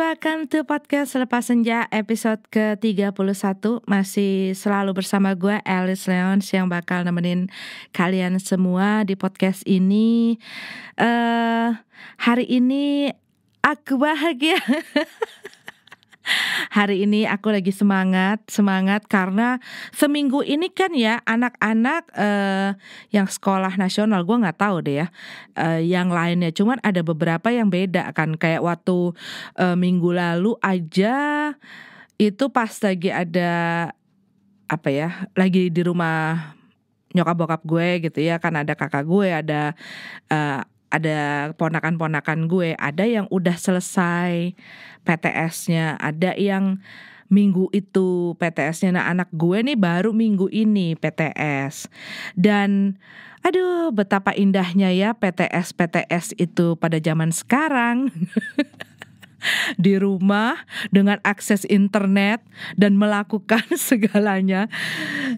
Welcome to Podcast Selepas Senja episode ke-31 Masih selalu bersama gue Alice Leon yang bakal nemenin kalian semua di podcast ini uh, Hari ini aku bahagia Hari ini aku lagi semangat, semangat karena seminggu ini kan ya anak-anak eh, yang sekolah nasional gue nggak tahu deh ya eh, yang lainnya. Cuman ada beberapa yang beda kan kayak waktu eh, minggu lalu aja itu pas lagi ada apa ya lagi di rumah nyokap bokap gue gitu ya kan ada kakak gue ada uh, ada ponakan-ponakan gue, ada yang udah selesai PTS-nya, ada yang minggu itu PTS-nya. Nah, anak gue nih baru minggu ini PTS. Dan aduh, betapa indahnya ya PTS PTS itu pada zaman sekarang. di rumah dengan akses internet dan melakukan segalanya.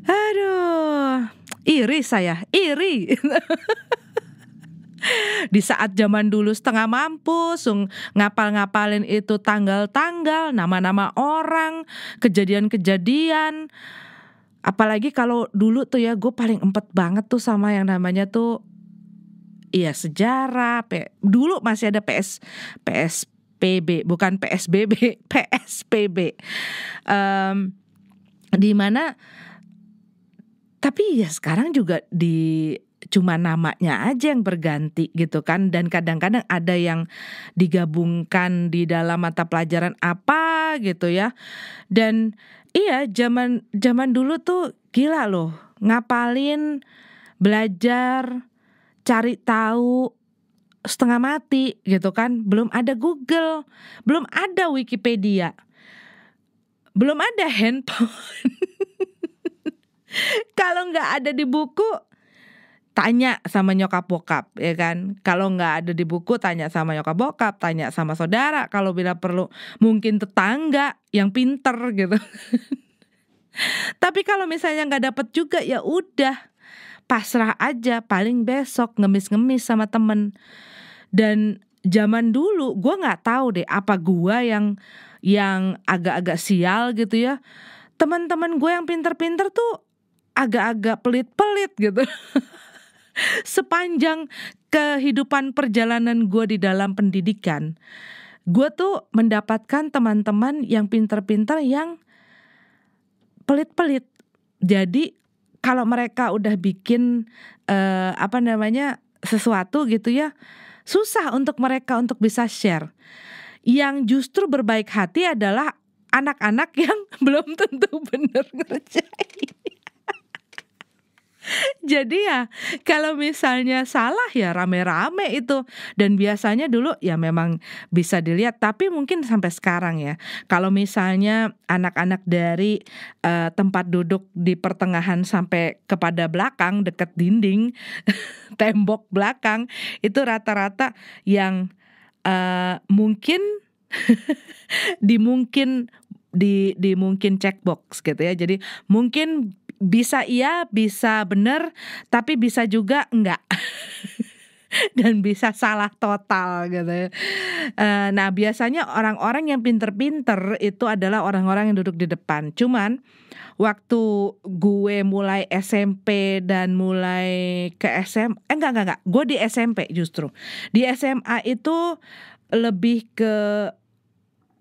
Aduh, iri saya, iri. di saat zaman dulu setengah mampus ngapal-ngapalin itu tanggal-tanggal nama-nama orang kejadian-kejadian apalagi kalau dulu tuh ya gue paling empat banget tuh sama yang namanya tuh Iya sejarah P, dulu masih ada PS PSPB bukan PSBB PSPB um, di mana tapi ya sekarang juga di cuma namanya aja yang berganti gitu kan dan kadang-kadang ada yang digabungkan di dalam mata pelajaran apa gitu ya dan iya zaman zaman dulu tuh gila loh ngapalin belajar cari tahu setengah mati gitu kan belum ada Google belum ada Wikipedia belum ada handphone kalau nggak ada di buku tanya sama nyokap bokap ya kan kalau nggak ada di buku tanya sama nyokap bokap tanya sama saudara kalau bila perlu mungkin tetangga yang pinter gitu tapi kalau misalnya nggak dapet juga ya udah pasrah aja paling besok ngemis-ngemis sama temen dan zaman dulu gue nggak tahu deh apa gue yang yang agak-agak sial gitu ya teman-teman gue yang pinter-pinter tuh agak-agak pelit-pelit gitu sepanjang kehidupan perjalanan gue di dalam pendidikan, gue tuh mendapatkan teman-teman yang pinter-pinter yang pelit-pelit. Jadi kalau mereka udah bikin uh, apa namanya sesuatu gitu ya, susah untuk mereka untuk bisa share. Yang justru berbaik hati adalah anak-anak yang belum tentu benar ngerjain. Jadi ya kalau misalnya salah ya rame-rame itu dan biasanya dulu ya memang bisa dilihat tapi mungkin sampai sekarang ya kalau misalnya anak-anak dari uh, tempat duduk di pertengahan sampai kepada belakang deket dinding tembok belakang itu rata-rata yang uh, mungkin dimungkin di di mungkin checkbox gitu ya. Jadi mungkin bisa iya, bisa benar, tapi bisa juga enggak. dan bisa salah total gitu ya. nah biasanya orang-orang yang pinter-pinter itu adalah orang-orang yang duduk di depan. Cuman waktu gue mulai SMP dan mulai ke SM, eh enggak enggak enggak, gue di SMP justru. Di SMA itu lebih ke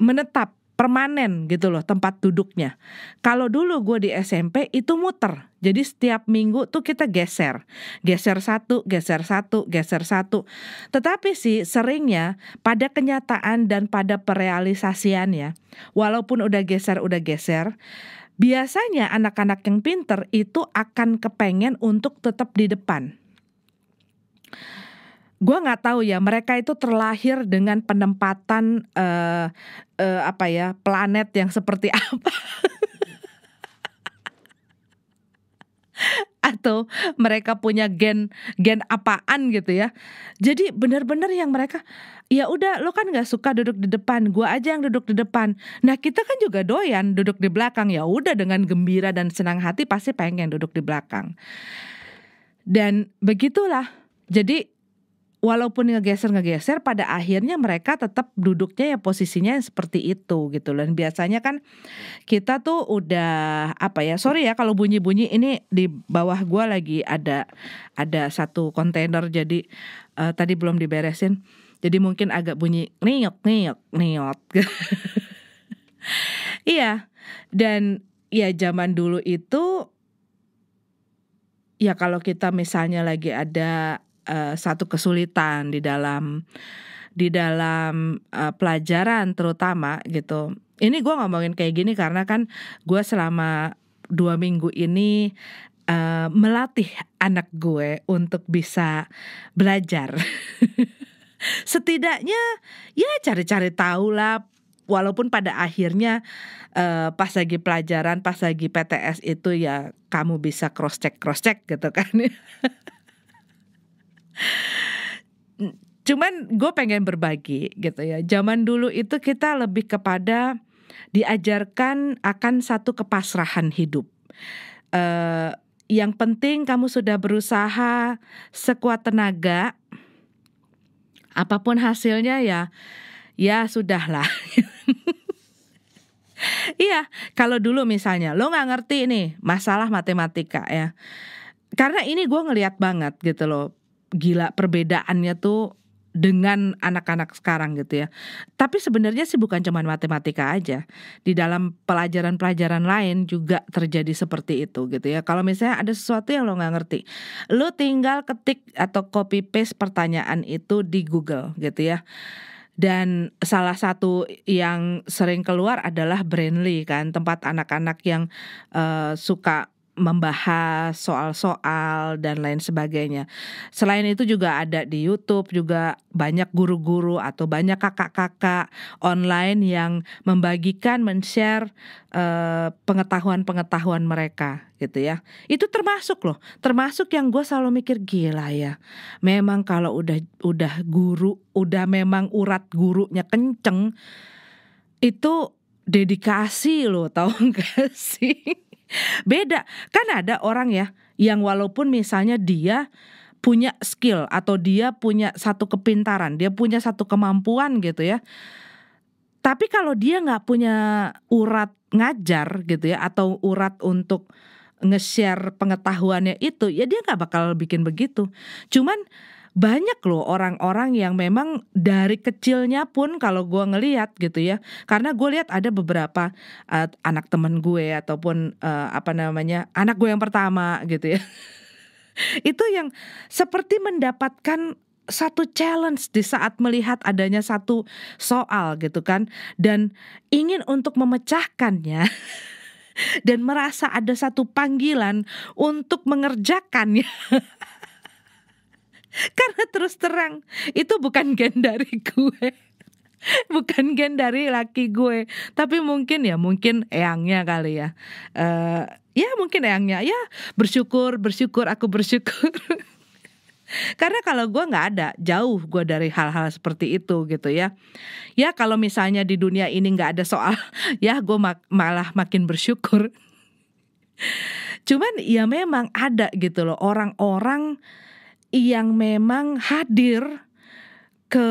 menetap permanen gitu loh tempat duduknya. Kalau dulu gue di SMP itu muter, jadi setiap minggu tuh kita geser, geser satu, geser satu, geser satu. Tetapi sih seringnya pada kenyataan dan pada perealisasiannya, walaupun udah geser udah geser, biasanya anak-anak yang pinter itu akan kepengen untuk tetap di depan gue nggak tahu ya mereka itu terlahir dengan penempatan uh, uh, apa ya planet yang seperti apa atau mereka punya gen gen apaan gitu ya jadi benar-benar yang mereka ya udah lo kan nggak suka duduk di depan gue aja yang duduk di depan nah kita kan juga doyan duduk di belakang ya udah dengan gembira dan senang hati pasti pengen duduk di belakang dan begitulah jadi walaupun ngegeser-ngegeser pada akhirnya mereka tetap duduknya ya posisinya yang seperti itu gitu loh. Dan biasanya kan kita tuh udah apa ya? Sorry ya kalau bunyi-bunyi ini di bawah gua lagi ada ada satu kontainer jadi uh, tadi belum diberesin. Jadi mungkin agak bunyi niok niok niot. iya. Dan ya zaman dulu itu ya kalau kita misalnya lagi ada Eh, satu kesulitan di dalam di dalam uh, pelajaran terutama gitu. Ini gue ngomongin kayak gini karena kan gue selama dua minggu ini uh, melatih anak gue untuk bisa belajar. Setidaknya ya cari-cari tahu lah walaupun pada akhirnya uh, pas lagi pelajaran, pas lagi PTS itu ya kamu bisa cross check cross check gitu kan. Ya. Cuman gue pengen berbagi gitu ya. Zaman dulu itu kita lebih kepada diajarkan akan satu kepasrahan hidup. Uh, yang penting kamu sudah berusaha sekuat tenaga. Apapun hasilnya ya, ya sudahlah. iya, kalau dulu misalnya lo nggak ngerti nih masalah matematika ya. Karena ini gue ngeliat banget gitu loh, gila perbedaannya tuh dengan anak-anak sekarang gitu ya. Tapi sebenarnya sih bukan cuma matematika aja. Di dalam pelajaran-pelajaran lain juga terjadi seperti itu gitu ya. Kalau misalnya ada sesuatu yang lo nggak ngerti, lo tinggal ketik atau copy paste pertanyaan itu di Google gitu ya. Dan salah satu yang sering keluar adalah Brainly kan, tempat anak-anak yang uh, suka membahas soal-soal dan lain sebagainya. Selain itu juga ada di YouTube juga banyak guru-guru atau banyak kakak-kakak online yang membagikan, men-share pengetahuan pengetahuan-pengetahuan mereka gitu ya. Itu termasuk loh, termasuk yang gue selalu mikir gila ya. Memang kalau udah udah guru, udah memang urat gurunya kenceng itu dedikasi loh tau gak sih Beda, kan ada orang ya yang walaupun misalnya dia punya skill atau dia punya satu kepintaran, dia punya satu kemampuan gitu ya. Tapi kalau dia nggak punya urat ngajar gitu ya atau urat untuk nge-share pengetahuannya itu, ya dia nggak bakal bikin begitu. Cuman banyak loh orang-orang yang memang dari kecilnya pun kalau gue ngeliat gitu ya karena gue lihat ada beberapa uh, anak temen gue ataupun uh, apa namanya anak gue yang pertama gitu ya itu yang seperti mendapatkan satu challenge di saat melihat adanya satu soal gitu kan dan ingin untuk memecahkannya dan merasa ada satu panggilan untuk mengerjakannya Karena terus terang itu bukan gen dari gue. Bukan gen dari laki gue, tapi mungkin ya mungkin eyangnya kali ya. Uh, ya mungkin eyangnya ya bersyukur bersyukur aku bersyukur. Karena kalau gue nggak ada, jauh gue dari hal-hal seperti itu gitu ya. Ya kalau misalnya di dunia ini nggak ada soal, ya gue mak malah makin bersyukur. Cuman ya memang ada gitu loh orang-orang yang memang hadir ke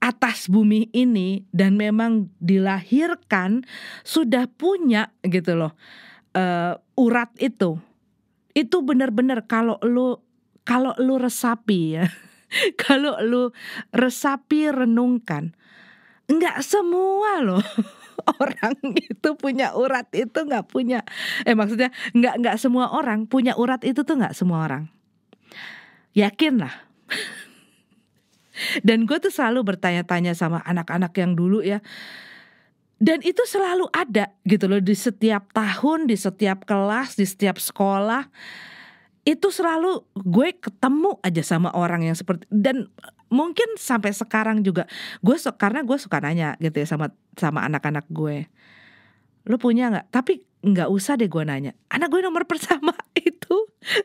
atas bumi ini dan memang dilahirkan sudah punya gitu loh uh, urat itu itu benar-benar kalau lu kalau lu resapi ya kalau lu resapi renungkan nggak semua loh orang itu punya urat itu nggak punya eh maksudnya nggak nggak semua orang punya urat itu tuh nggak semua orang Yakin lah. Dan gue tuh selalu bertanya-tanya sama anak-anak yang dulu ya. Dan itu selalu ada gitu loh di setiap tahun, di setiap kelas, di setiap sekolah. Itu selalu gue ketemu aja sama orang yang seperti dan mungkin sampai sekarang juga gue karena gue suka nanya gitu ya sama sama anak-anak gue. lo punya nggak? Tapi nggak usah deh gue nanya. Anak gue nomor pertama. itu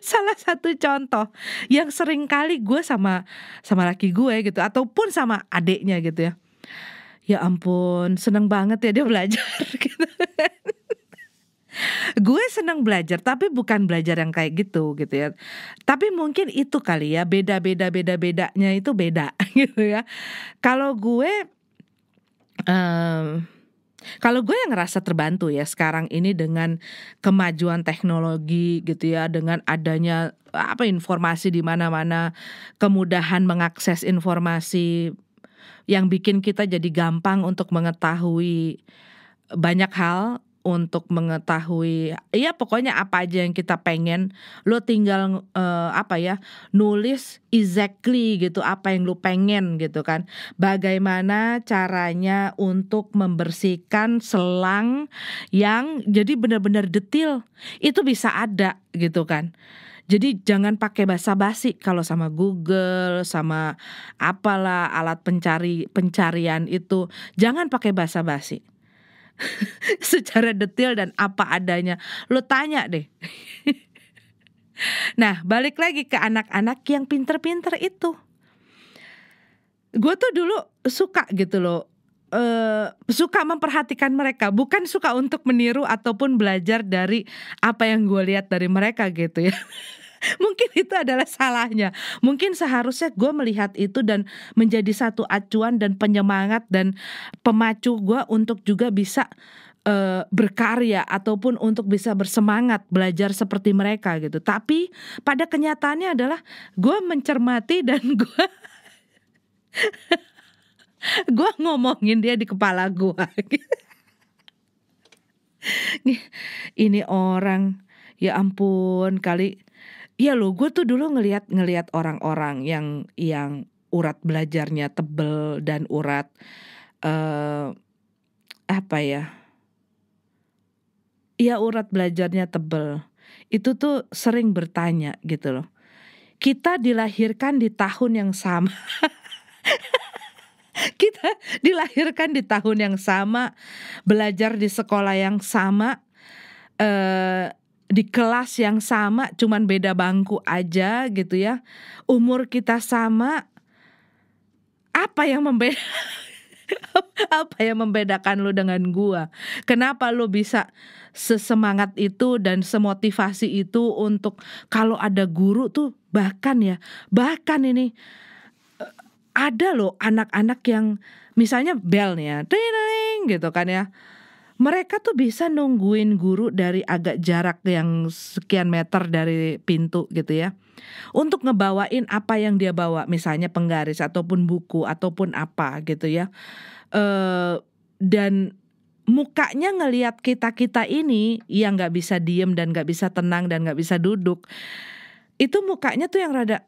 salah satu contoh yang sering kali gue sama sama laki gue gitu ataupun sama adiknya gitu ya ya ampun seneng banget ya dia belajar gitu kan. gue senang belajar tapi bukan belajar yang kayak gitu gitu ya tapi mungkin itu kali ya beda beda beda bedanya itu beda gitu ya kalau gue um, kalau gue yang ngerasa terbantu ya sekarang ini dengan kemajuan teknologi gitu ya, dengan adanya eh, apa informasi di mana-mana, kemudahan mengakses informasi yang bikin kita jadi gampang untuk mengetahui banyak hal untuk mengetahui ya pokoknya apa aja yang kita pengen lo tinggal uh, apa ya nulis exactly gitu apa yang lo pengen gitu kan bagaimana caranya untuk membersihkan selang yang jadi benar-benar detil itu bisa ada gitu kan jadi jangan pakai bahasa basi kalau sama Google, sama apalah alat pencari pencarian itu, jangan pakai bahasa basi secara detail dan apa adanya. Lu tanya deh. nah, balik lagi ke anak-anak yang pinter-pinter itu. Gue tuh dulu suka gitu loh. Uh, suka memperhatikan mereka bukan suka untuk meniru ataupun belajar dari apa yang gue lihat dari mereka gitu ya mungkin itu adalah salahnya. Mungkin seharusnya gue melihat itu dan menjadi satu acuan dan penyemangat dan pemacu gue untuk juga bisa eh, berkarya ataupun untuk bisa bersemangat belajar seperti mereka gitu. Tapi pada kenyataannya adalah gue mencermati dan gue gue ngomongin dia di kepala gue. Gitu. Ini orang ya ampun kali Iya loh, gue tuh dulu ngelihat ngelihat orang-orang yang yang urat belajarnya tebel dan urat uh, apa ya? Iya urat belajarnya tebel. Itu tuh sering bertanya gitu loh. Kita dilahirkan di tahun yang sama. kita dilahirkan di tahun yang sama, belajar di sekolah yang sama, uh, di kelas yang sama cuman beda bangku aja gitu ya umur kita sama apa yang membeda apa yang membedakan lu dengan gua kenapa lu bisa sesemangat itu dan semotivasi itu untuk kalau ada guru tuh bahkan ya bahkan ini eh, ada loh anak-anak yang misalnya bel nih ya gitu kan ya mereka tuh bisa nungguin guru dari agak jarak yang sekian meter dari pintu gitu ya. Untuk ngebawain apa yang dia bawa, misalnya penggaris ataupun buku ataupun apa gitu ya. E, dan mukanya ngelihat kita kita ini yang nggak bisa diem dan nggak bisa tenang dan nggak bisa duduk, itu mukanya tuh yang rada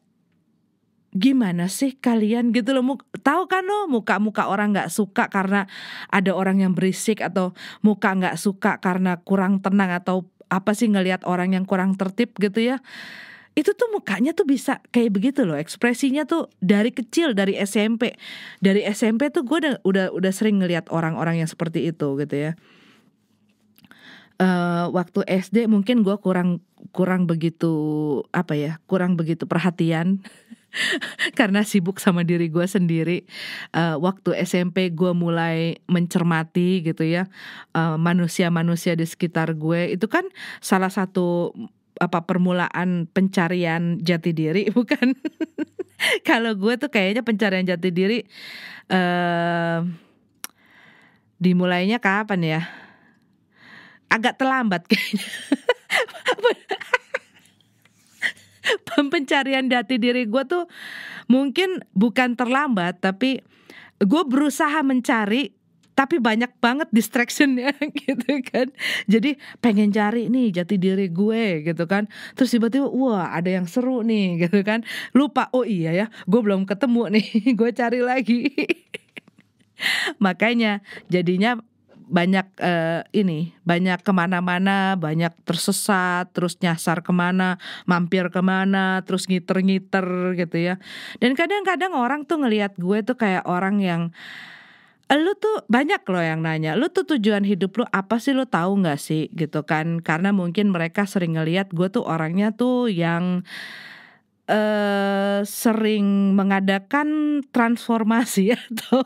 gimana sih kalian gitu loh tahu kan lo muka-muka orang nggak suka karena ada orang yang berisik atau muka nggak suka karena kurang tenang atau apa sih ngelihat orang yang kurang tertib gitu ya itu tuh mukanya tuh bisa kayak begitu loh ekspresinya tuh dari kecil dari SMP dari SMP tuh gue udah, udah sering ngelihat orang-orang yang seperti itu gitu ya uh, waktu SD mungkin gue kurang kurang begitu apa ya kurang begitu perhatian karena sibuk sama diri gue sendiri. Uh, waktu SMP gue mulai mencermati gitu ya eh, manusia-manusia uh, di sekitar gue. Itu kan salah satu apa permulaan pencarian jati diri bukan? Kalau gue tuh kayaknya pencarian jati diri uh, dimulainya kapan ya? Agak terlambat kayaknya. pencarian jati diri gue tuh mungkin bukan terlambat tapi gue berusaha mencari tapi banyak banget distractionnya gitu kan jadi pengen cari nih jati diri gue gitu kan terus tiba-tiba wah ada yang seru nih gitu kan lupa oh iya ya gue belum ketemu nih gue cari lagi makanya jadinya banyak uh, ini banyak kemana-mana banyak tersesat terus nyasar kemana mampir kemana terus ngiter-ngiter gitu ya dan kadang-kadang orang tuh ngelihat gue tuh kayak orang yang lu tuh banyak loh yang nanya lu tuh tujuan hidup lu apa sih lu tahu nggak sih gitu kan karena mungkin mereka sering ngelihat gue tuh orangnya tuh yang uh, sering mengadakan transformasi atau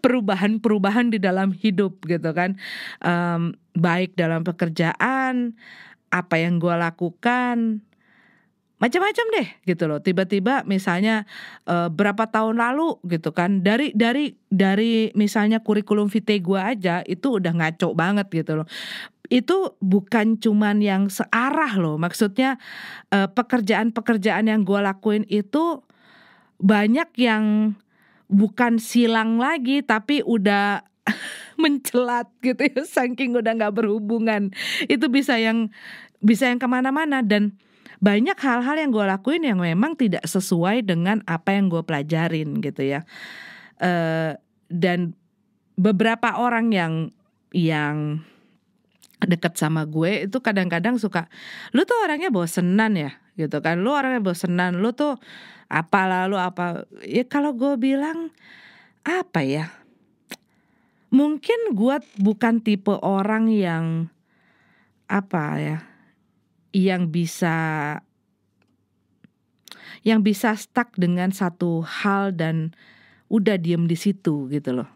perubahan-perubahan di dalam hidup gitu kan um, baik dalam pekerjaan apa yang gue lakukan macam-macam deh gitu loh tiba-tiba misalnya uh, berapa tahun lalu gitu kan dari dari dari misalnya kurikulum vitae gue aja itu udah ngaco banget gitu loh itu bukan cuman yang searah loh. Maksudnya eh, pekerjaan-pekerjaan yang gue lakuin itu banyak yang bukan silang lagi tapi udah mencelat gitu ya saking udah nggak berhubungan itu bisa yang bisa yang kemana-mana dan banyak hal-hal yang gue lakuin yang memang tidak sesuai dengan apa yang gue pelajarin gitu ya eh, dan beberapa orang yang yang deket sama gue itu kadang-kadang suka lu tuh orangnya bosenan ya gitu kan lu orangnya bosenan lu tuh apa lalu apa ya kalau gue bilang apa ya mungkin gue bukan tipe orang yang apa ya yang bisa yang bisa stuck dengan satu hal dan udah diem di situ gitu loh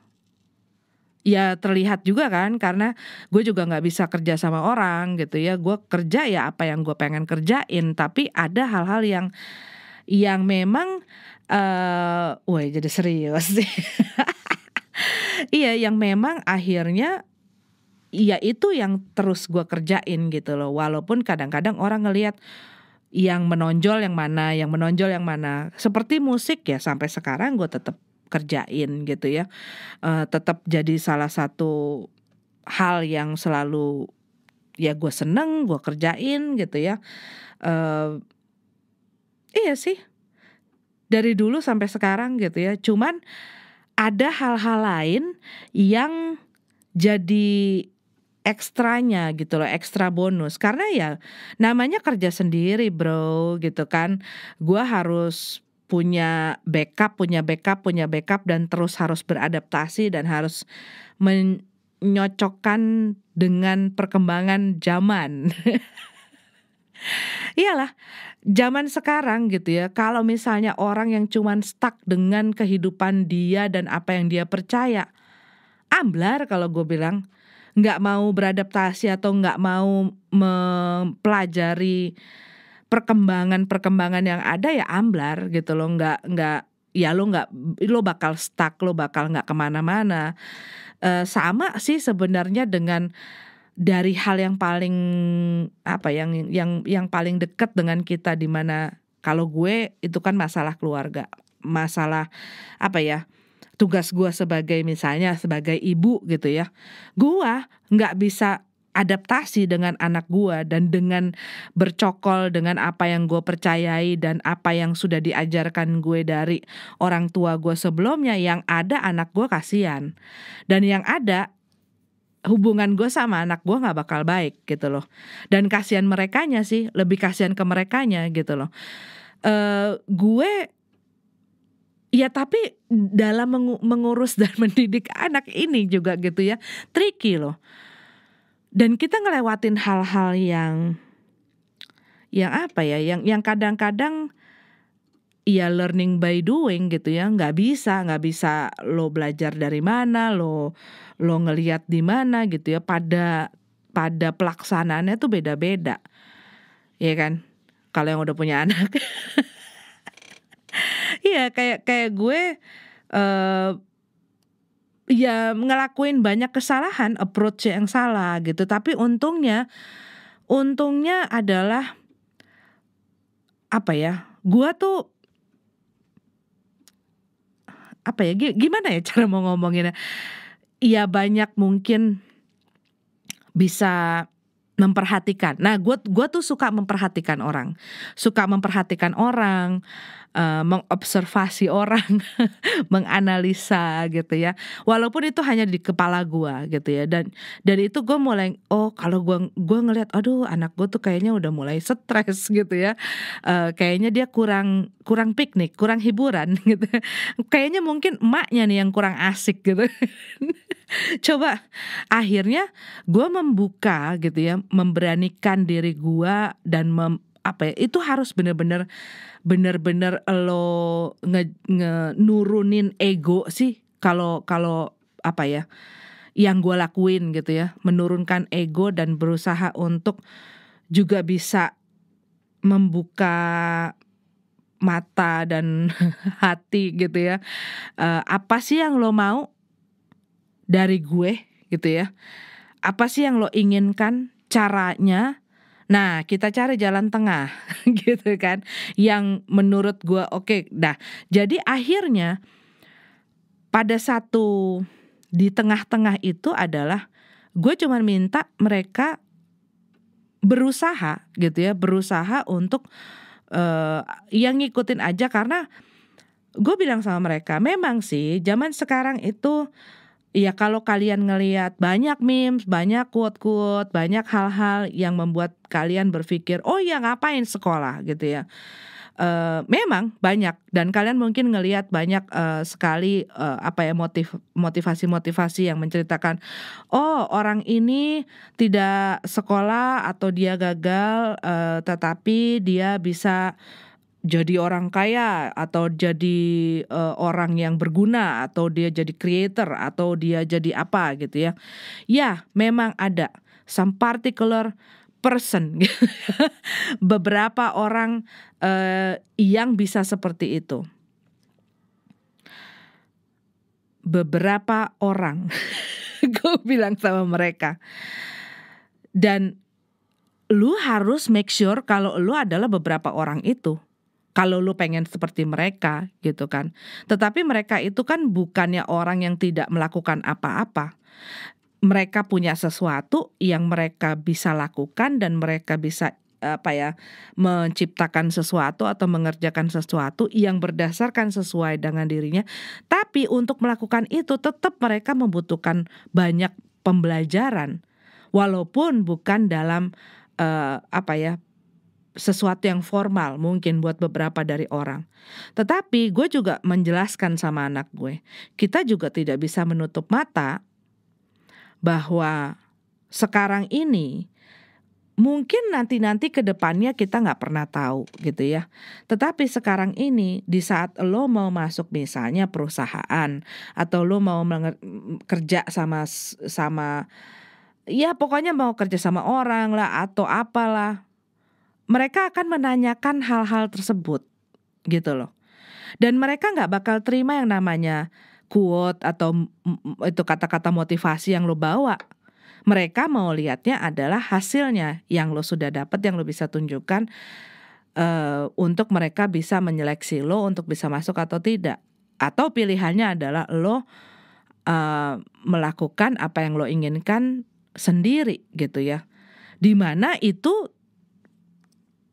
ya terlihat juga kan karena gue juga nggak bisa kerja sama orang gitu ya gue kerja ya apa yang gue pengen kerjain tapi ada hal-hal yang yang memang uh, woi jadi serius sih iya yang memang akhirnya ya itu yang terus gue kerjain gitu loh walaupun kadang-kadang orang ngelihat yang menonjol yang mana yang menonjol yang mana seperti musik ya sampai sekarang gue tetap kerjain gitu ya uh, tetap jadi salah satu hal yang selalu ya gue seneng gue kerjain gitu ya uh, iya sih dari dulu sampai sekarang gitu ya cuman ada hal-hal lain yang jadi ekstranya gitu loh, ekstra bonus. Karena ya namanya kerja sendiri, Bro, gitu kan. gue harus punya backup, punya backup, punya backup dan terus harus beradaptasi dan harus menyocokkan dengan perkembangan zaman. Iyalah, zaman sekarang gitu ya. Kalau misalnya orang yang cuman stuck dengan kehidupan dia dan apa yang dia percaya, amblar kalau gue bilang nggak mau beradaptasi atau nggak mau mempelajari perkembangan-perkembangan yang ada ya amblar gitu loh nggak nggak ya lo nggak lo bakal stuck lo bakal nggak kemana-mana e, sama sih sebenarnya dengan dari hal yang paling apa yang yang yang paling dekat dengan kita di mana kalau gue itu kan masalah keluarga masalah apa ya tugas gue sebagai misalnya sebagai ibu gitu ya gue nggak bisa adaptasi dengan anak gue dan dengan bercokol dengan apa yang gue percayai dan apa yang sudah diajarkan gue dari orang tua gue sebelumnya yang ada anak gue kasihan dan yang ada hubungan gue sama anak gue nggak bakal baik gitu loh dan kasihan merekanya sih lebih kasihan ke merekanya gitu loh uh, gue Ya tapi dalam mengurus dan mendidik anak ini juga gitu ya tricky loh dan kita ngelewatin hal-hal yang yang apa ya yang yang kadang-kadang ya learning by doing gitu ya nggak bisa nggak bisa lo belajar dari mana lo lo ngelihat di mana gitu ya pada pada pelaksanaannya tuh beda-beda ya kan kalau yang udah punya anak Iya kayak kayak gue uh, ya ngelakuin banyak kesalahan, approach yang salah gitu. Tapi untungnya untungnya adalah apa ya? Gua tuh apa ya? Gimana ya cara mau ngomonginnya? Ya banyak mungkin bisa memperhatikan. Nah, gue gua tuh suka memperhatikan orang, suka memperhatikan orang, Eh, mengobservasi orang, menganalisa gitu ya. Walaupun itu hanya di kepala gua gitu ya. Dan dan itu gua mulai oh kalau gua gua ngelihat aduh anak gua tuh kayaknya udah mulai stres gitu ya. Uh, kayaknya dia kurang kurang piknik, kurang hiburan gitu. kayaknya mungkin emaknya nih yang kurang asik gitu. Coba akhirnya gua membuka gitu ya, memberanikan diri gua dan mem apa ya itu harus bener-bener bener-bener lo nge, nge nurunin ego sih kalau kalau apa ya yang gue lakuin gitu ya menurunkan ego dan berusaha untuk juga bisa membuka mata dan hati gitu ya uh, apa sih yang lo mau dari gue gitu ya apa sih yang lo inginkan caranya Nah, kita cari jalan tengah gitu kan yang menurut gua oke. Okay, dah. Jadi akhirnya pada satu di tengah-tengah itu adalah gue cuma minta mereka berusaha gitu ya, berusaha untuk uh, yang ngikutin aja karena gue bilang sama mereka, memang sih zaman sekarang itu Iya kalau kalian ngelihat banyak memes, banyak quote-quote, banyak hal-hal yang membuat kalian berpikir, oh ya ngapain sekolah gitu ya. Uh, memang banyak dan kalian mungkin ngelihat banyak uh, sekali uh, apa ya motif motivasi-motivasi yang menceritakan oh orang ini tidak sekolah atau dia gagal uh, tetapi dia bisa jadi orang kaya atau jadi uh, orang yang berguna atau dia jadi creator atau dia jadi apa gitu ya. Ya, memang ada some particular person beberapa orang uh, yang bisa seperti itu. Beberapa orang gue bilang sama mereka. Dan lu harus make sure kalau lu adalah beberapa orang itu kalau lu pengen seperti mereka gitu kan. Tetapi mereka itu kan bukannya orang yang tidak melakukan apa-apa. Mereka punya sesuatu yang mereka bisa lakukan dan mereka bisa apa ya menciptakan sesuatu atau mengerjakan sesuatu yang berdasarkan sesuai dengan dirinya tapi untuk melakukan itu tetap mereka membutuhkan banyak pembelajaran walaupun bukan dalam uh, apa ya sesuatu yang formal mungkin buat beberapa dari orang. Tetapi gue juga menjelaskan sama anak gue, kita juga tidak bisa menutup mata bahwa sekarang ini mungkin nanti-nanti ke depannya kita nggak pernah tahu gitu ya. Tetapi sekarang ini di saat lo mau masuk misalnya perusahaan atau lo mau kerja sama sama ya pokoknya mau kerja sama orang lah atau apalah mereka akan menanyakan hal-hal tersebut gitu loh. Dan mereka nggak bakal terima yang namanya quote atau itu kata-kata motivasi yang lo bawa. Mereka mau lihatnya adalah hasilnya yang lo sudah dapat, yang lo bisa tunjukkan uh, untuk mereka bisa menyeleksi lo untuk bisa masuk atau tidak. Atau pilihannya adalah lo uh, melakukan apa yang lo inginkan sendiri gitu ya. Dimana itu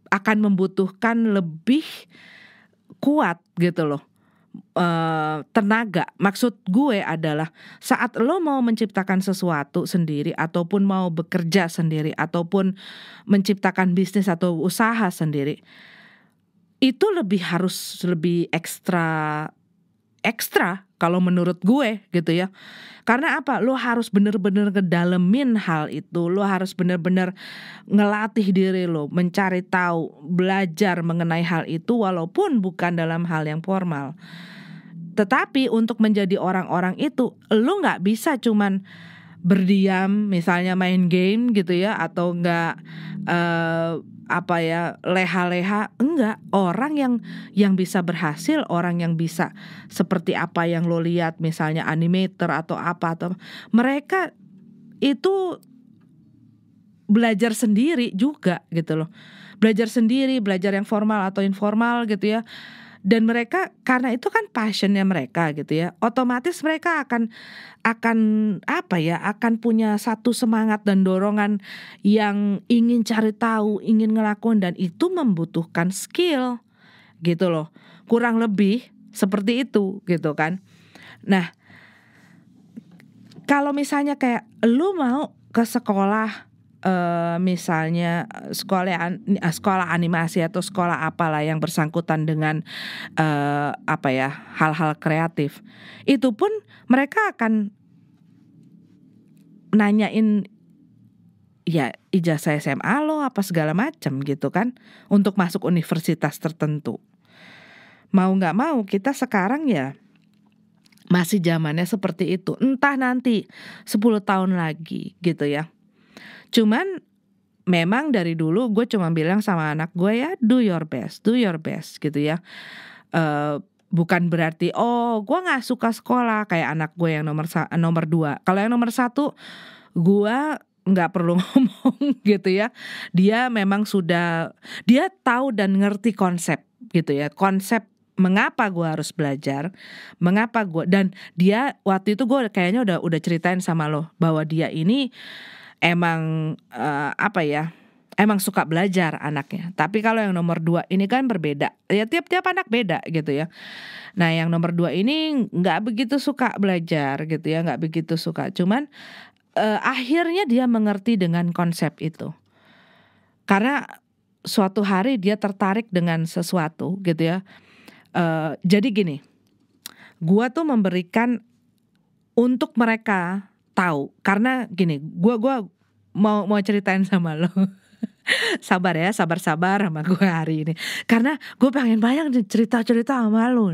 akan membutuhkan lebih kuat gitu loh eh, tenaga. Maksud gue adalah saat lo mau menciptakan sesuatu sendiri ataupun mau bekerja sendiri ataupun menciptakan bisnis atau usaha sendiri itu lebih harus lebih ekstra ekstra kalau menurut gue gitu ya. Karena apa? Lo harus bener-bener ngedalemin hal itu. Lo harus bener-bener ngelatih diri lo, mencari tahu, belajar mengenai hal itu walaupun bukan dalam hal yang formal. Tetapi untuk menjadi orang-orang itu, lo nggak bisa cuman berdiam, misalnya main game gitu ya, atau nggak uh, apa ya leha-leha enggak orang yang yang bisa berhasil orang yang bisa seperti apa yang lo lihat misalnya animator atau apa atau mereka itu belajar sendiri juga gitu loh belajar sendiri belajar yang formal atau informal gitu ya dan mereka karena itu kan passionnya mereka gitu ya otomatis mereka akan akan apa ya akan punya satu semangat dan dorongan yang ingin cari tahu ingin ngelakuin dan itu membutuhkan skill gitu loh kurang lebih seperti itu gitu kan nah kalau misalnya kayak lu mau ke sekolah uh, misalnya sekolah sekolah animasi atau sekolah apalah yang bersangkutan dengan uh, apa ya hal-hal kreatif itu pun mereka akan nanyain ya ijazah SMA lo apa segala macam gitu kan untuk masuk universitas tertentu mau nggak mau kita sekarang ya masih zamannya seperti itu entah nanti 10 tahun lagi gitu ya Cuman memang dari dulu gue cuma bilang sama anak gue ya do your best, do your best gitu ya. Uh, bukan berarti oh gue nggak suka sekolah kayak anak gue yang nomor nomor dua. Kalau yang nomor satu gue nggak perlu ngomong gitu ya. Dia memang sudah dia tahu dan ngerti konsep gitu ya. Konsep mengapa gue harus belajar, mengapa gue dan dia waktu itu gue kayaknya udah udah ceritain sama lo bahwa dia ini emang uh, apa ya? Emang suka belajar anaknya. Tapi kalau yang nomor dua ini kan berbeda. Ya tiap-tiap anak beda gitu ya. Nah yang nomor dua ini nggak begitu suka belajar gitu ya, nggak begitu suka. Cuman uh, akhirnya dia mengerti dengan konsep itu. Karena suatu hari dia tertarik dengan sesuatu gitu ya. Uh, jadi gini, gua tuh memberikan untuk mereka tahu karena gini gue gua mau mau ceritain sama lo sabar ya sabar-sabar sama gue hari ini karena gue pengen banyak cerita-cerita sama lo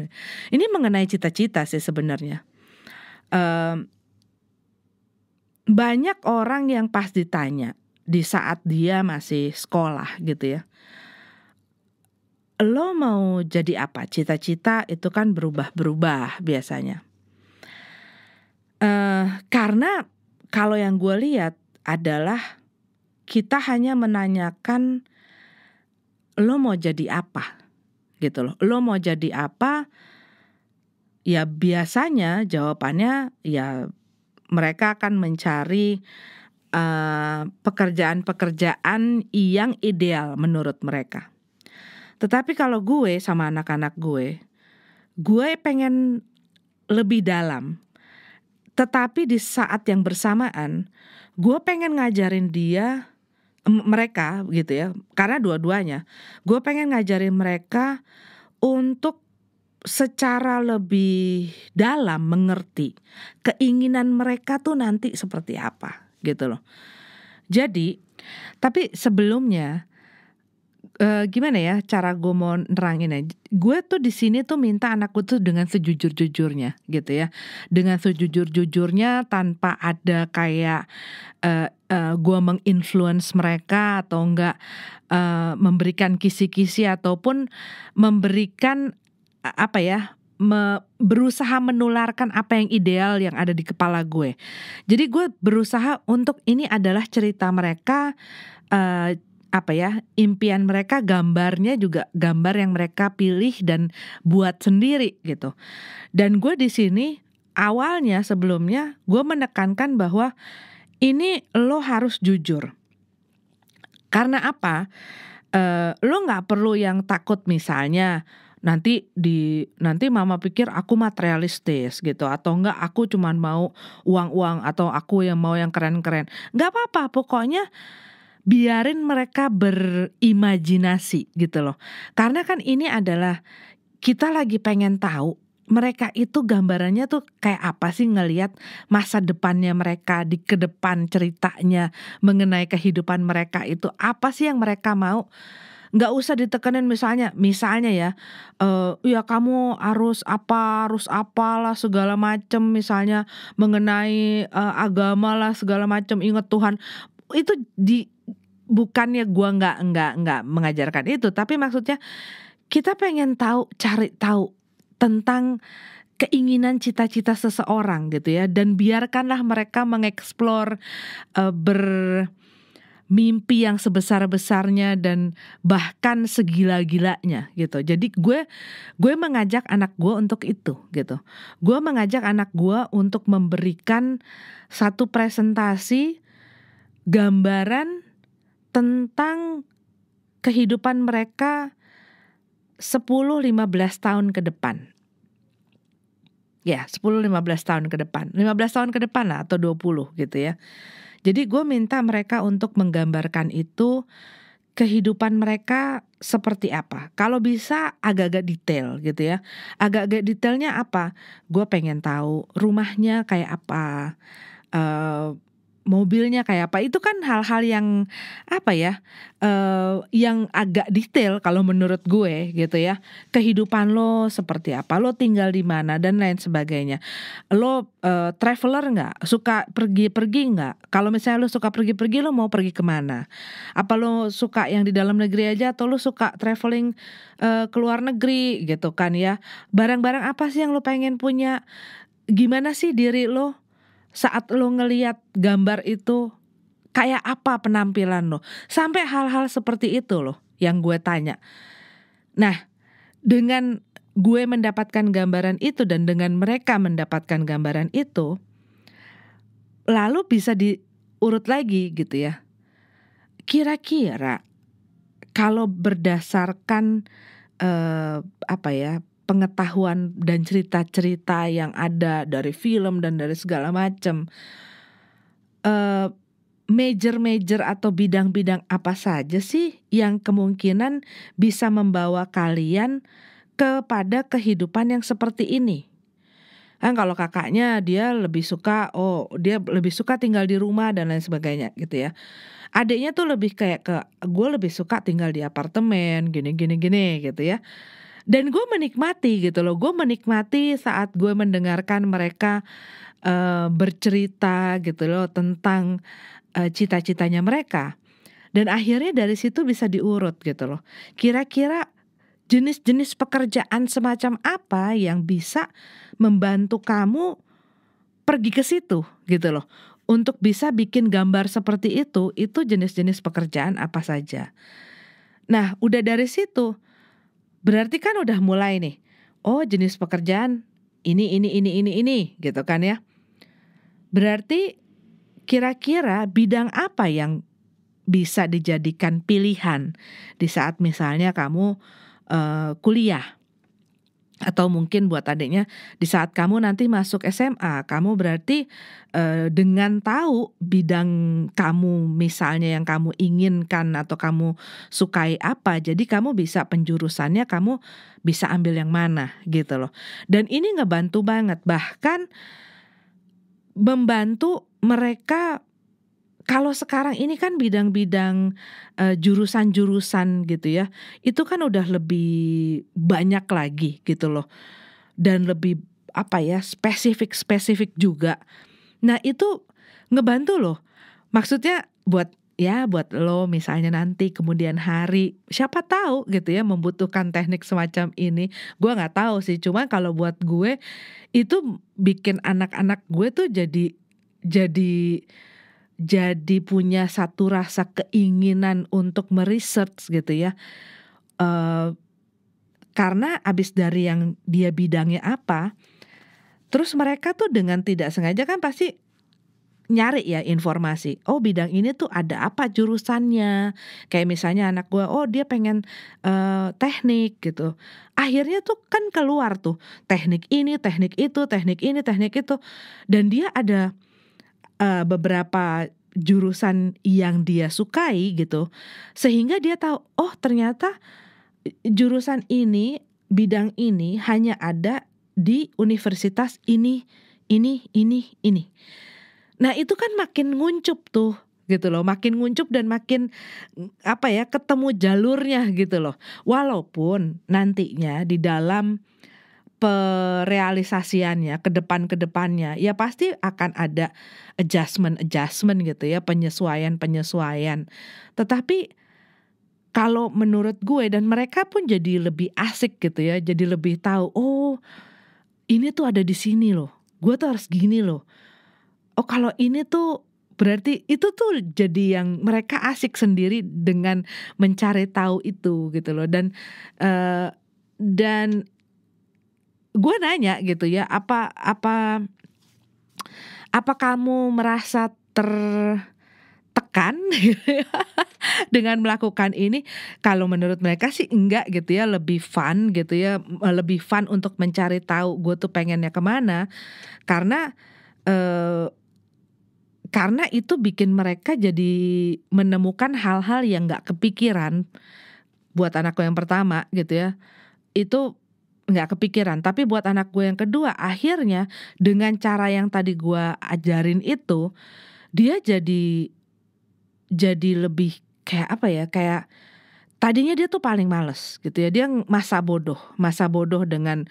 ini mengenai cita-cita sih sebenarnya um, banyak orang yang pas ditanya di saat dia masih sekolah gitu ya lo mau jadi apa cita-cita itu kan berubah-berubah biasanya Eh, karena kalau yang gue lihat adalah kita hanya menanyakan lo mau jadi apa gitu loh. Lo mau jadi apa? Ya biasanya jawabannya ya mereka akan mencari pekerjaan eh, pekerjaan-pekerjaan yang ideal menurut mereka. Tetapi kalau gue sama anak-anak gue, gue pengen lebih dalam tetapi di saat yang bersamaan, gue pengen ngajarin dia mereka gitu ya, karena dua-duanya, gue pengen ngajarin mereka untuk secara lebih dalam mengerti keinginan mereka tuh nanti seperti apa gitu loh. Jadi, tapi sebelumnya uh, gimana ya cara gue mau nerangin aja. Ya? Gue tuh di sini tuh minta anakku tuh dengan sejujur-jujurnya gitu ya. Dengan sejujur-jujurnya tanpa ada kayak uh, eh, uh, eh, gue menginfluence mereka atau enggak uh, memberikan kisi-kisi ataupun memberikan uh, apa ya me, berusaha menularkan apa yang ideal yang ada di kepala gue. Jadi gue berusaha untuk ini adalah cerita mereka, uh, apa ya impian mereka gambarnya juga gambar yang mereka pilih dan buat sendiri gitu dan gue di sini awalnya sebelumnya gue menekankan bahwa ini lo harus jujur karena apa uh, lo nggak perlu yang takut misalnya nanti di nanti mama pikir aku materialistis gitu atau enggak aku cuman mau uang-uang atau aku yang mau yang keren-keren nggak apa-apa pokoknya biarin mereka berimajinasi gitu loh. Karena kan ini adalah kita lagi pengen tahu mereka itu gambarannya tuh kayak apa sih ngelihat masa depannya mereka di ke depan ceritanya mengenai kehidupan mereka itu apa sih yang mereka mau nggak usah ditekenin misalnya misalnya ya uh, ya kamu harus apa harus apalah segala macem misalnya mengenai uh, agama lah segala macem inget Tuhan itu di bukannya gua nggak nggak nggak mengajarkan itu tapi maksudnya kita pengen tahu cari tahu tentang keinginan cita-cita seseorang gitu ya dan biarkanlah mereka mengeksplor uh, eh, ber mimpi yang sebesar-besarnya dan bahkan segila-gilanya gitu. Jadi gue gue mengajak anak gue untuk itu gitu. Gue mengajak anak gue untuk memberikan satu presentasi gambaran tentang kehidupan mereka 10-15 tahun ke depan. Ya, 10-15 tahun ke depan. 15 tahun ke depan lah atau 20 gitu ya. Jadi gue minta mereka untuk menggambarkan itu kehidupan mereka seperti apa. Kalau bisa agak-agak detail gitu ya. Agak-agak detailnya apa? Gue pengen tahu rumahnya kayak apa. Uh, mobilnya kayak apa itu kan hal-hal yang apa ya uh, yang agak detail kalau menurut gue gitu ya kehidupan lo seperti apa lo tinggal di mana dan lain sebagainya lo uh, traveler nggak suka pergi-pergi nggak kalau misalnya lo suka pergi-pergi lo mau pergi kemana apa lo suka yang di dalam negeri aja atau lo suka traveling uh, ke luar negeri gitu kan ya barang-barang apa sih yang lo pengen punya gimana sih diri lo saat lo ngeliat gambar itu kayak apa penampilan lo sampai hal-hal seperti itu loh yang gue tanya nah dengan gue mendapatkan gambaran itu dan dengan mereka mendapatkan gambaran itu lalu bisa diurut lagi gitu ya kira-kira kalau berdasarkan eh, apa ya pengetahuan dan cerita-cerita yang ada dari film dan dari segala macam uh, eh, major-major atau bidang-bidang apa saja sih yang kemungkinan bisa membawa kalian kepada kehidupan yang seperti ini kan kalau kakaknya dia lebih suka oh dia lebih suka tinggal di rumah dan lain sebagainya gitu ya adiknya tuh lebih kayak ke gue lebih suka tinggal di apartemen gini gini gini gitu ya dan gue menikmati gitu loh gue menikmati saat gue mendengarkan mereka uh, bercerita gitu loh tentang uh, cita-citanya mereka dan akhirnya dari situ bisa diurut gitu loh kira-kira jenis-jenis pekerjaan semacam apa yang bisa membantu kamu pergi ke situ gitu loh untuk bisa bikin gambar seperti itu itu jenis-jenis pekerjaan apa saja nah udah dari situ Berarti kan udah mulai nih. Oh, jenis pekerjaan ini ini ini ini ini gitu kan ya. Berarti kira-kira bidang apa yang bisa dijadikan pilihan di saat misalnya kamu uh, kuliah atau mungkin buat adiknya di saat kamu nanti masuk SMA kamu berarti e, dengan tahu bidang kamu misalnya yang kamu inginkan atau kamu sukai apa jadi kamu bisa penjurusannya kamu bisa ambil yang mana gitu loh dan ini ngebantu banget bahkan membantu mereka kalau sekarang ini kan bidang-bidang uh, jurusan-jurusan gitu ya, itu kan udah lebih banyak lagi gitu loh, dan lebih apa ya spesifik-spesifik juga. Nah itu ngebantu loh, maksudnya buat ya buat lo misalnya nanti kemudian hari siapa tahu gitu ya membutuhkan teknik semacam ini gue nggak tahu sih cuma kalau buat gue itu bikin anak-anak gue tuh jadi jadi jadi punya satu rasa keinginan untuk meresearch gitu ya. Uh, karena abis dari yang dia bidangnya apa, terus mereka tuh dengan tidak sengaja kan pasti nyari ya informasi. Oh bidang ini tuh ada apa jurusannya? Kayak misalnya anak gue, oh dia pengen uh, teknik gitu. Akhirnya tuh kan keluar tuh teknik ini, teknik itu, teknik ini, teknik itu, dan dia ada uh, beberapa jurusan yang dia sukai gitu sehingga dia tahu oh ternyata jurusan ini bidang ini hanya ada di universitas ini ini ini ini nah itu kan makin nguncup tuh gitu loh makin nguncup dan makin apa ya ketemu jalurnya gitu loh walaupun nantinya di dalam perealisasiannya ke depan ke depannya ya pasti akan ada adjustment adjustment gitu ya penyesuaian penyesuaian tetapi kalau menurut gue dan mereka pun jadi lebih asik gitu ya jadi lebih tahu oh ini tuh ada di sini loh gue tuh harus gini loh oh kalau ini tuh berarti itu tuh jadi yang mereka asik sendiri dengan mencari tahu itu gitu loh dan uh, dan gue nanya gitu ya apa apa apa kamu merasa tertekan dengan melakukan ini kalau menurut mereka sih enggak gitu ya lebih fun gitu ya eh, lebih fun untuk mencari tahu gue tuh pengennya kemana karena eh, karena itu bikin mereka jadi menemukan hal-hal yang nggak kepikiran buat anakku yang pertama gitu ya itu nggak kepikiran tapi buat anak gue yang kedua akhirnya dengan cara yang tadi gue ajarin itu dia jadi jadi lebih kayak apa ya kayak tadinya dia tuh paling males gitu ya dia masa bodoh masa bodoh dengan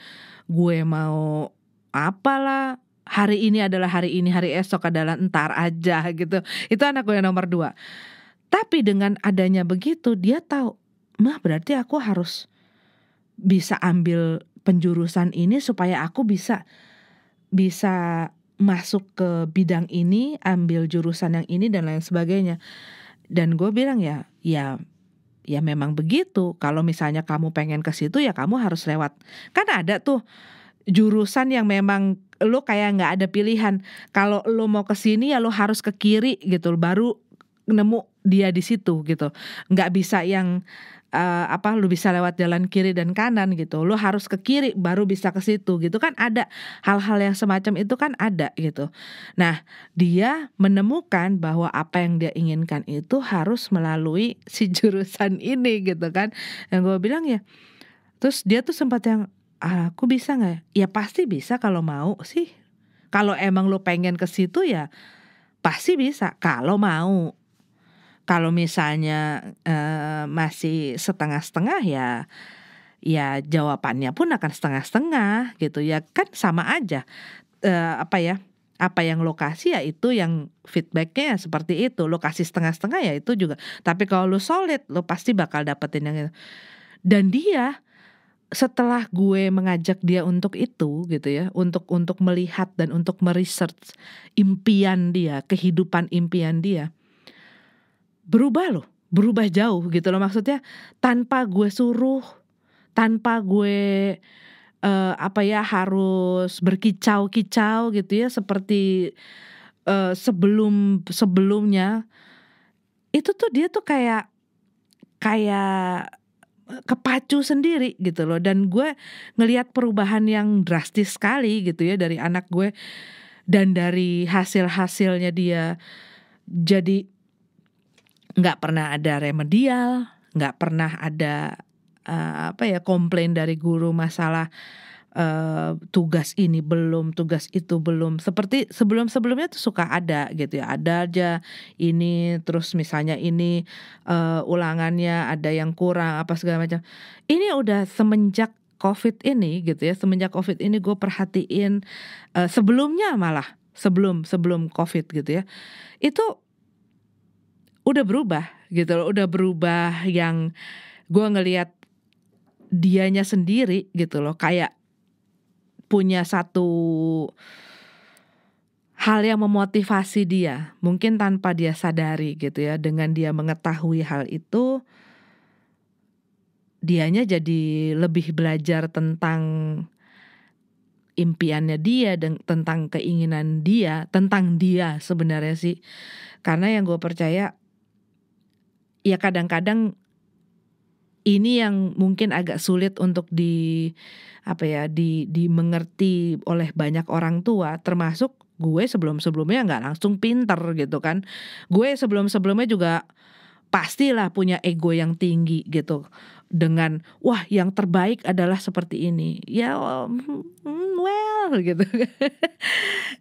gue mau apalah hari ini adalah hari ini hari esok adalah entar aja gitu itu anak gue nomor dua tapi dengan adanya begitu dia tahu mah berarti aku harus bisa ambil penjurusan ini supaya aku bisa bisa masuk ke bidang ini, ambil jurusan yang ini dan lain sebagainya. Dan gue bilang ya, ya ya memang begitu. Kalau misalnya kamu pengen ke situ ya kamu harus lewat. Kan ada tuh jurusan yang memang lo kayak nggak ada pilihan. Kalau lo mau ke sini ya lo harus ke kiri gitu, baru nemu dia di situ gitu. Nggak bisa yang uh, apa lu bisa lewat jalan kiri dan kanan gitu. Lu harus ke kiri baru bisa ke situ gitu kan ada hal-hal yang semacam itu kan ada gitu. Nah, dia menemukan bahwa apa yang dia inginkan itu harus melalui si jurusan ini gitu kan. Yang gue bilang ya. Terus dia tuh sempat yang ah, aku bisa nggak? Ya? ya pasti bisa kalau mau sih. Kalau emang lu pengen ke situ ya pasti bisa kalau mau kalau misalnya uh, masih setengah-setengah ya ya jawabannya pun akan setengah-setengah gitu ya kan sama aja uh, apa ya apa yang lokasi ya itu yang feedbacknya seperti itu lokasi setengah-setengah ya itu juga tapi kalau lu solid lu pasti bakal dapetin yang itu dan dia setelah gue mengajak dia untuk itu gitu ya untuk untuk melihat dan untuk meresearch impian dia kehidupan impian dia berubah loh, berubah jauh gitu loh maksudnya tanpa gue suruh, tanpa gue uh, apa ya harus berkicau-kicau gitu ya seperti uh, sebelum sebelumnya itu tuh dia tuh kayak kayak kepacu sendiri gitu loh dan gue ngelihat perubahan yang drastis sekali gitu ya dari anak gue dan dari hasil-hasilnya dia jadi nggak pernah ada remedial, nggak pernah ada uh, apa ya komplain dari guru masalah uh, tugas ini belum, tugas itu belum. Seperti sebelum-sebelumnya tuh suka ada gitu ya, ada aja ini terus misalnya ini uh, ulangannya ada yang kurang apa segala macam. Ini udah semenjak COVID ini gitu ya, semenjak COVID ini gue perhatiin uh, sebelumnya malah sebelum sebelum COVID gitu ya, itu udah berubah gitu loh, udah berubah yang gue ngelihat dianya sendiri gitu loh, kayak punya satu hal yang memotivasi dia, mungkin tanpa dia sadari gitu ya, dengan dia mengetahui hal itu, dianya jadi lebih belajar tentang impiannya dia tentang keinginan dia tentang dia sebenarnya sih karena yang gue percaya ya kadang-kadang ini yang mungkin agak sulit untuk di apa ya di dimengerti oleh banyak orang tua termasuk gue sebelum-sebelumnya nggak langsung pinter gitu kan gue sebelum-sebelumnya juga pastilah punya ego yang tinggi gitu dengan wah yang terbaik adalah seperti ini ya oh, hmm, hmm, well gitu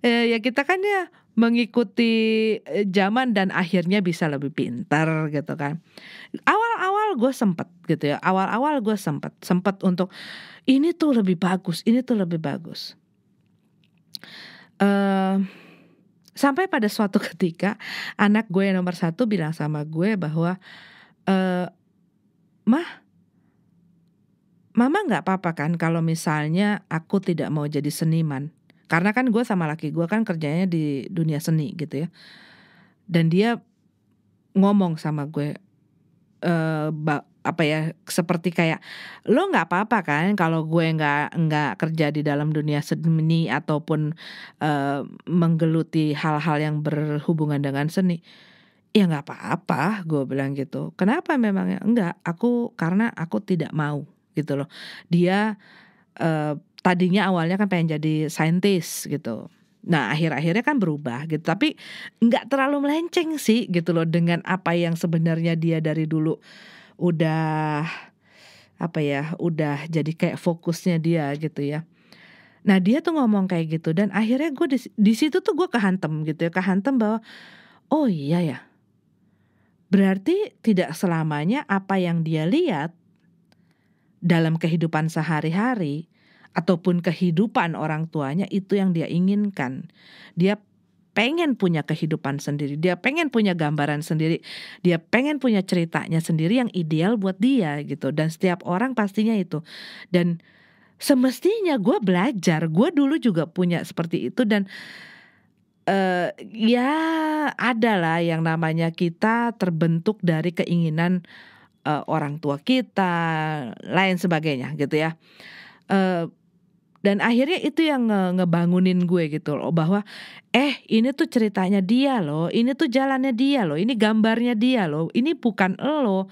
eh, ya kita kan ya mengikuti eh, zaman dan akhirnya bisa lebih pintar gitu kan. Awal-awal gue sempet gitu ya, awal-awal gue sempet sempet untuk ini tuh lebih bagus, ini tuh lebih bagus. Uh, sampai pada suatu ketika anak gue yang nomor satu bilang sama gue bahwa uh, mah mama nggak apa-apa kan kalau misalnya aku tidak mau jadi seniman karena kan gue sama laki gue kan kerjanya di dunia seni gitu ya. Dan dia ngomong sama gue eh uh, apa ya seperti kayak lo nggak apa-apa kan kalau gue nggak nggak kerja di dalam dunia seni ataupun uh, menggeluti hal-hal yang berhubungan dengan seni ya nggak apa-apa gue bilang gitu kenapa memangnya enggak aku karena aku tidak mau gitu loh dia uh, tadinya awalnya kan pengen jadi saintis gitu. Nah akhir-akhirnya kan berubah gitu Tapi nggak terlalu melenceng sih gitu loh Dengan apa yang sebenarnya dia dari dulu Udah apa ya Udah jadi kayak fokusnya dia gitu ya Nah dia tuh ngomong kayak gitu Dan akhirnya gue di situ tuh gue kehantem gitu ya Kehantem bahwa oh iya ya Berarti tidak selamanya apa yang dia lihat dalam kehidupan sehari-hari ataupun kehidupan orang tuanya itu yang dia inginkan. Dia pengen punya kehidupan sendiri, dia pengen punya gambaran sendiri, dia pengen punya ceritanya sendiri yang ideal buat dia gitu. Dan setiap orang pastinya itu. Dan semestinya gue belajar, gue dulu juga punya seperti itu dan uh, ya adalah yang namanya kita terbentuk dari keinginan uh, orang tua kita, lain sebagainya gitu ya. Uh, dan akhirnya itu yang nge ngebangunin gue gitu loh bahwa eh ini tuh ceritanya dia loh ini tuh jalannya dia loh ini gambarnya dia loh ini bukan lo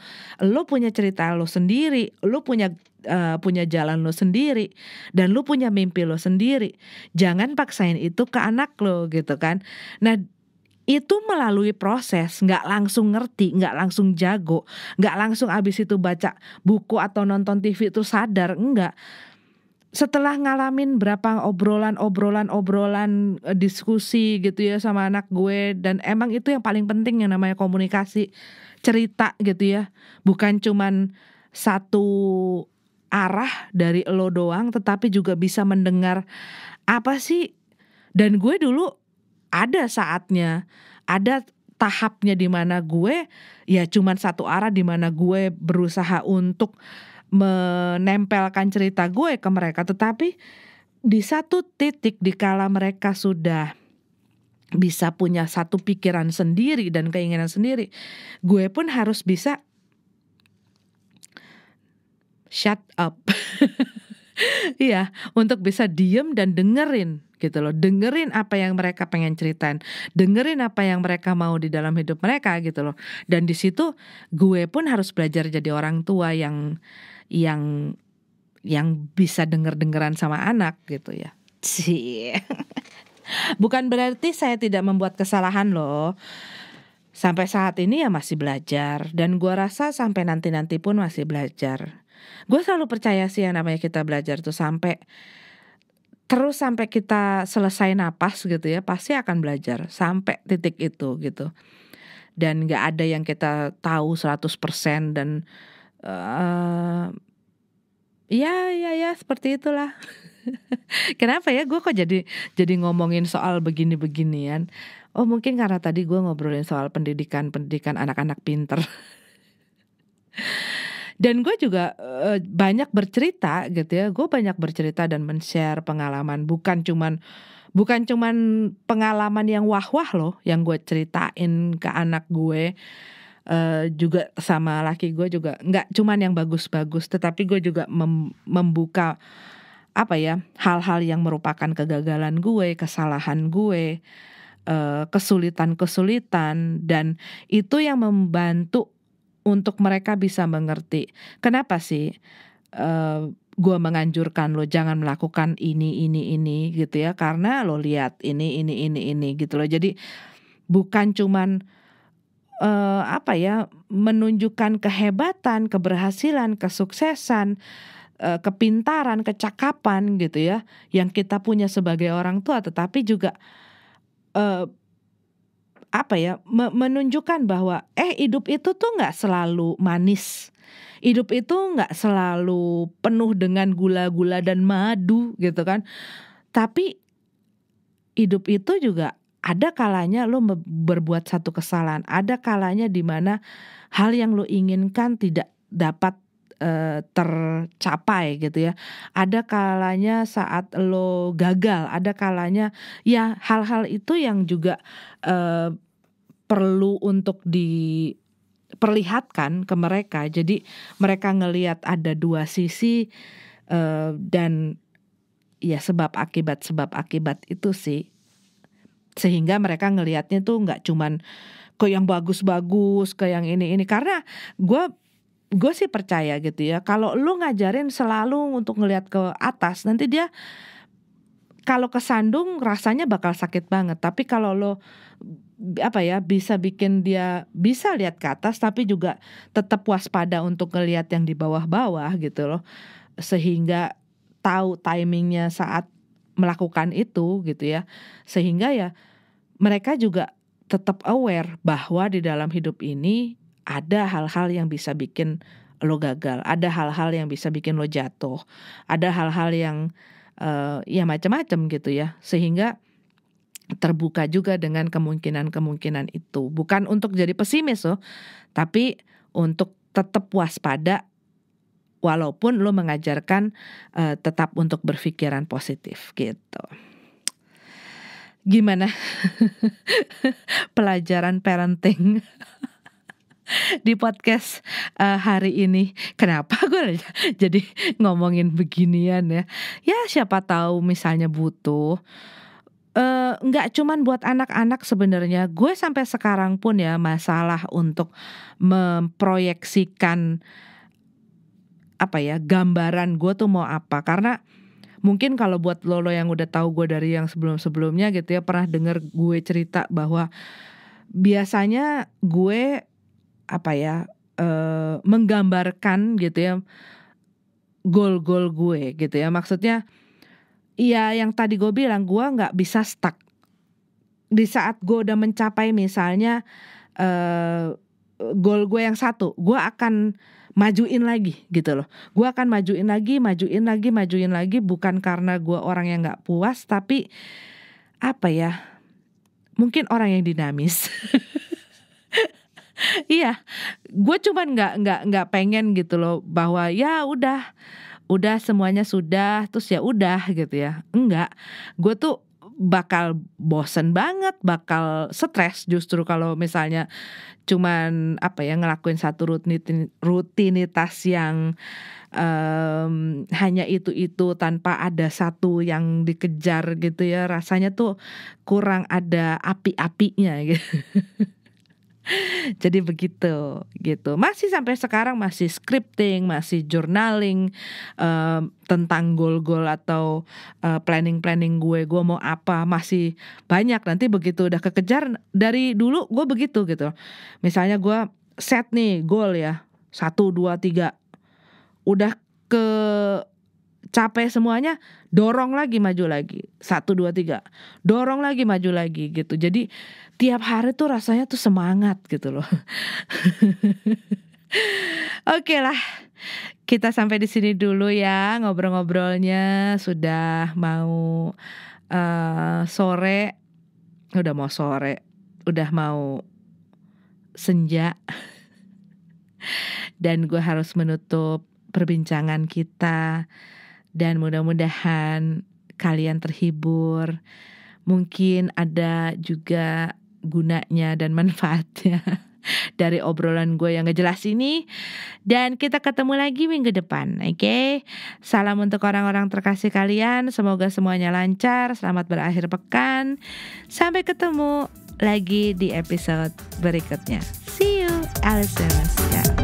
lo punya cerita lo sendiri lo punya uh, punya jalan lo sendiri dan lo punya mimpi lo sendiri jangan paksain itu ke anak lo gitu kan nah itu melalui proses nggak langsung ngerti nggak langsung jago nggak langsung abis itu baca buku atau nonton TV itu sadar enggak setelah ngalamin berapa obrolan-obrolan-obrolan eh, diskusi gitu ya sama anak gue dan emang itu yang paling penting yang namanya komunikasi cerita gitu ya bukan cuman satu arah dari lo doang tetapi juga bisa mendengar apa sih dan gue dulu ada saatnya ada tahapnya di mana gue ya cuman satu arah di mana gue berusaha untuk menempelkan cerita gue ke mereka tetapi di satu titik di kala mereka sudah bisa punya satu pikiran sendiri dan keinginan sendiri gue pun harus bisa shut up Iya, untuk bisa diem dan dengerin gitu loh. Dengerin apa yang mereka pengen ceritain, dengerin apa yang mereka mau di dalam hidup mereka gitu loh. Dan di situ gue pun harus belajar jadi orang tua yang yang yang bisa denger-dengeran sama anak gitu ya. Cie. Bukan berarti saya tidak membuat kesalahan loh. Sampai saat ini ya masih belajar dan gua rasa sampai nanti-nanti pun masih belajar. gua selalu percaya sih yang namanya kita belajar tuh sampai terus sampai kita selesai napas gitu ya pasti akan belajar sampai titik itu gitu. Dan gak ada yang kita tahu 100% dan uh, ya ya ya seperti itulah Kenapa ya gue kok jadi jadi ngomongin soal begini-beginian? Oh mungkin karena tadi gue ngobrolin soal pendidikan pendidikan anak-anak pinter. dan gue juga uh, banyak bercerita gitu ya. Gue banyak bercerita dan men-share pengalaman bukan cuman bukan cuman pengalaman yang wah-wah loh yang gue ceritain ke anak gue Uh, juga sama laki gue juga nggak cuman yang bagus-bagus tetapi gue juga mem membuka apa ya hal-hal yang merupakan kegagalan gue kesalahan gue uh, kesulitan-kesulitan dan itu yang membantu untuk mereka bisa mengerti kenapa sih uh, eh, gue menganjurkan lo jangan melakukan ini ini ini gitu ya karena lo lihat ini ini ini ini gitu loh jadi bukan cuman uh, apa ya menunjukkan kehebatan, keberhasilan, kesuksesan, uh, kepintaran, kecakapan gitu ya yang kita punya sebagai orang tua, tetapi juga uh, apa ya me menunjukkan bahwa eh hidup itu tuh nggak selalu manis. Hidup itu nggak selalu penuh dengan gula-gula dan madu gitu kan. Tapi hidup itu juga ada kalanya lo berbuat satu kesalahan, ada kalanya di mana hal yang lo inginkan tidak dapat e, tercapai gitu ya. Ada kalanya saat lo gagal, ada kalanya ya hal-hal itu yang juga e, perlu untuk diperlihatkan ke mereka. Jadi mereka ngelihat ada dua sisi uh, dan ya sebab akibat sebab akibat itu sih sehingga mereka ngelihatnya tuh nggak cuman ke yang bagus-bagus ke yang ini ini karena gue gue sih percaya gitu ya kalau lu ngajarin selalu untuk ngelihat ke atas nanti dia kalau kesandung rasanya bakal sakit banget tapi kalau lo apa ya bisa bikin dia bisa lihat ke atas tapi juga tetap waspada untuk ngelihat yang di bawah-bawah gitu loh sehingga tahu timingnya saat melakukan itu gitu ya sehingga ya mereka juga tetap aware bahwa di dalam hidup ini ada hal-hal yang bisa bikin lo gagal, ada hal-hal yang bisa bikin lo jatuh, ada hal-hal yang uh, ya macam-macam gitu ya, sehingga terbuka juga dengan kemungkinan-kemungkinan itu. Bukan untuk jadi pesimis loh, tapi untuk tetap waspada walaupun lo mengajarkan uh, tetap untuk berpikiran positif gitu gimana pelajaran parenting di podcast uh, hari ini. Kenapa gue jadi ngomongin beginian ya? Ya siapa tahu misalnya butuh eh, nggak uh, cuman buat anak-anak sebenarnya gue sampai sekarang pun ya masalah untuk memproyeksikan apa ya gambaran gue tuh mau apa karena mungkin kalau buat lo lo yang udah tahu gue dari yang sebelum-sebelumnya gitu ya pernah denger gue cerita bahwa biasanya gue apa ya uh, menggambarkan gitu ya gol-gol gue gitu ya maksudnya Iya yang tadi gue bilang gue nggak bisa stuck di saat gue udah mencapai misalnya uh, goal gue yang satu gue akan majuin lagi gitu loh. Gue akan majuin lagi, majuin lagi, majuin lagi bukan karena gue orang yang gak puas tapi apa ya? Mungkin orang yang dinamis. iya, gue cuman nggak nggak nggak pengen gitu loh bahwa ya udah udah semuanya sudah terus ya udah gitu ya enggak gue tuh bakal bosen banget, bakal stres justru kalau misalnya cuman apa ya ngelakuin satu rutinitas yang um, hanya itu-itu tanpa ada satu yang dikejar gitu ya. Rasanya tuh kurang ada api-apinya gitu. Jadi begitu gitu. Masih sampai sekarang masih scripting, masih journaling uh, tentang goal-goal atau planning eh, planning-planning gue, gue mau apa masih banyak. Nanti begitu udah kekejar dari dulu gue begitu gitu. Misalnya gue set nih goal ya satu dua tiga udah ke capek semuanya dorong lagi maju lagi satu dua tiga dorong lagi maju lagi gitu jadi tiap hari tuh rasanya tuh semangat gitu loh oke okay lah kita sampai di sini dulu ya ngobrol-ngobrolnya sudah mau uh, sore udah mau sore udah mau senja dan gue harus menutup perbincangan kita dan mudah-mudahan kalian terhibur. Mungkin ada juga gunanya dan manfaatnya dari obrolan gue yang gak jelas ini. Dan kita ketemu lagi minggu depan, oke? Okay? Salam untuk orang-orang terkasih kalian. Semoga semuanya lancar. Selamat berakhir pekan. Sampai ketemu lagi di episode berikutnya. See you, Alison Mascara.